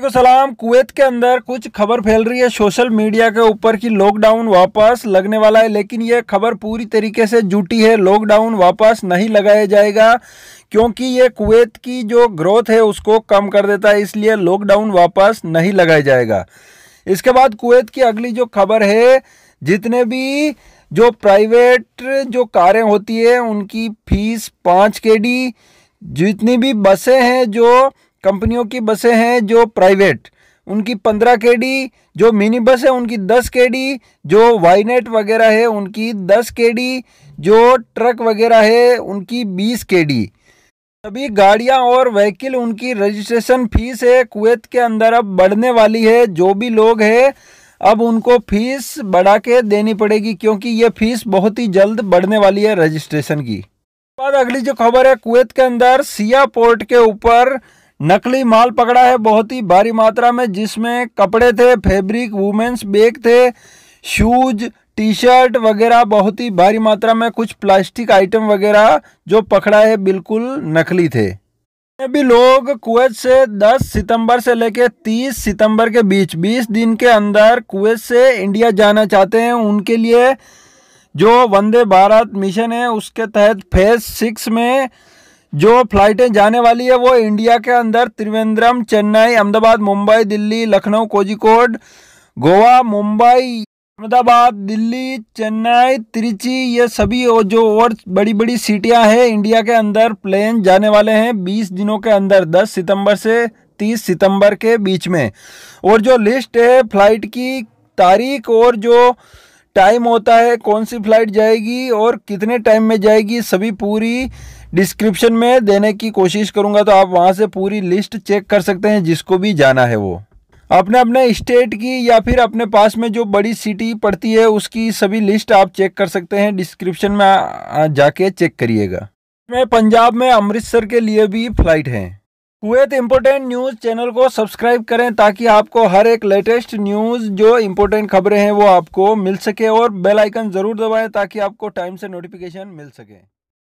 को सलाम कुवैत के अंदर कुछ खबर फैल रही है सोशल मीडिया के ऊपर कि लॉकडाउन वापस लगने वाला है लेकिन यह खबर पूरी तरीके से जुटी है लॉकडाउन वापस नहीं लगाया जाएगा क्योंकि ये कुवैत की जो ग्रोथ है उसको कम कर देता है इसलिए लॉकडाउन वापस नहीं लगाया जाएगा इसके बाद कुवैत की अगली जो खबर है जितने भी जो प्राइवेट जो कारें होती है उनकी फीस पाँच के डी जितनी भी बसें हैं जो कंपनियों की बसें हैं जो प्राइवेट उनकी पंद्रह के डी जो मिनी बस है उनकी दस के डी जो वाईनेट वगैरह है उनकी दस के डी जो ट्रक वगैरह है उनकी बीस के डी सभी गाड़ियां और व्हीकल उनकी रजिस्ट्रेशन फीस है कुवैत के अंदर अब बढ़ने वाली है जो भी लोग हैं अब उनको फीस बढ़ा के देनी पड़ेगी क्योंकि ये फीस बहुत ही जल्द बढ़ने वाली है रजिस्ट्रेशन की बाद अगली जो खबर है कुवैत के अंदर सिया पोर्ट के ऊपर नकली माल पकड़ा है बहुत ही भारी मात्रा में जिसमें कपड़े थे फैब्रिक वुमेन्स बैग थे शूज टी शर्ट वगैरह बहुत ही भारी मात्रा में कुछ प्लास्टिक आइटम वगैरह जो पकड़ा है बिल्कुल नकली थे भी लोग कुवैत से 10 सितंबर से लेकर 30 सितंबर के बीच 20 दिन के अंदर कुवैत से इंडिया जाना चाहते हैं उनके लिए जो वंदे भारत मिशन है उसके तहत फेज सिक्स में जो फ्लाइटें जाने वाली है वो इंडिया के अंदर त्रिवेंद्रम चेन्नई अहमदाबाद मुंबई दिल्ली लखनऊ कोजिकोड गोवा मुंबई अहमदाबाद दिल्ली चेन्नई त्रिची ये सभी जो और बड़ी बड़ी सिटियां हैं इंडिया के अंदर प्लेन जाने वाले हैं 20 दिनों के अंदर 10 सितंबर से 30 सितंबर के बीच में और जो लिस्ट है फ्लाइट की तारीख और जो टाइम होता है कौन सी फ्लाइट जाएगी और कितने टाइम में जाएगी सभी पूरी डिस्क्रिप्शन में देने की कोशिश करूंगा तो आप वहाँ से पूरी लिस्ट चेक कर सकते हैं जिसको भी जाना है वो अपने अपने स्टेट की या फिर अपने पास में जो बड़ी सिटी पड़ती है उसकी सभी लिस्ट आप चेक कर सकते हैं डिस्क्रिप्शन में जाके चेक करिएगा मैं पंजाब में अमृतसर के लिए भी फ्लाइट है कुवैत इम्पोर्टेंट न्यूज़ चैनल को सब्सक्राइब करें ताकि आपको हर एक लेटेस्ट न्यूज़ जो इम्पोर्टेंट खबरें हैं वो आपको मिल सके और बेल आइकन ज़रूर दबाएं ताकि आपको टाइम से नोटिफिकेशन मिल सके